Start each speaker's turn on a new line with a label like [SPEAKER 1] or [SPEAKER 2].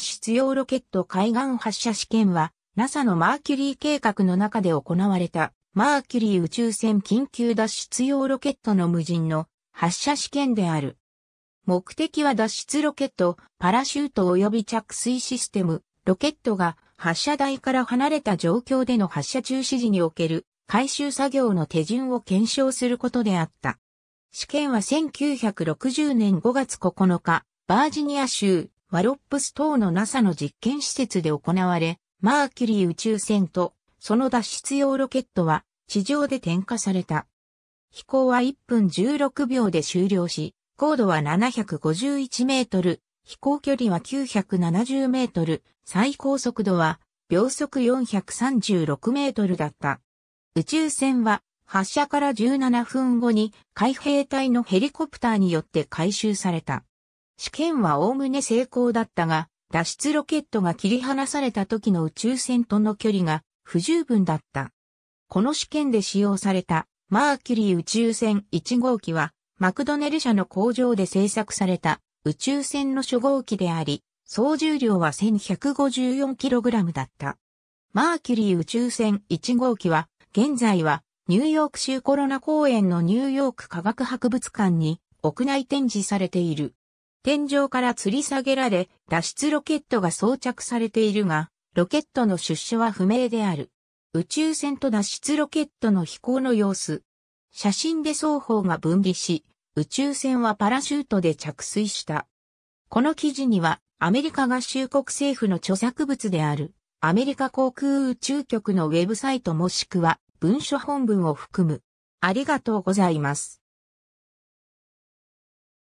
[SPEAKER 1] 出用ロケット海岸発射試験は、NASA のマーキュリー計画の中で行われた、マーキュリー宇宙船緊急脱出用ロケットの無人の発射試験である。目的は脱出ロケット、パラシュート及び着水システム、ロケットが発射台から離れた状況での発射中止時における回収作業の手順を検証することであった。試験は1960年5月9日、バージニア州ワロップス島の NASA の実験施設で行われ、マーキュリー宇宙船とその脱出用ロケットは地上で点火された。飛行は1分16秒で終了し、高度は751メートル、飛行距離は970メートル、最高速度は秒速436メートルだった。宇宙船は発射から17分後に海兵隊のヘリコプターによって回収された。試験はおおむね成功だったが、脱出ロケットが切り離された時の宇宙船との距離が不十分だった。この試験で使用されたマーキュリー宇宙船1号機は、マクドネル社の工場で製作された宇宙船の初号機であり、総重量は 1154kg だった。マーキュリー宇宙船1号機は、現在はニューヨーク州コロナ公園のニューヨーク科学博物館に屋内展示されている。天井から吊り下げられ、脱出ロケットが装着されているが、ロケットの出所は不明である。宇宙船と脱出ロケットの飛行の様子。写真で双方が分離し、宇宙船はパラシュートで着水した。この記事には、アメリカ合衆国政府の著作物である、アメリカ航空宇宙局のウェブサイトもしくは、文書本文を含む。ありがとうございます。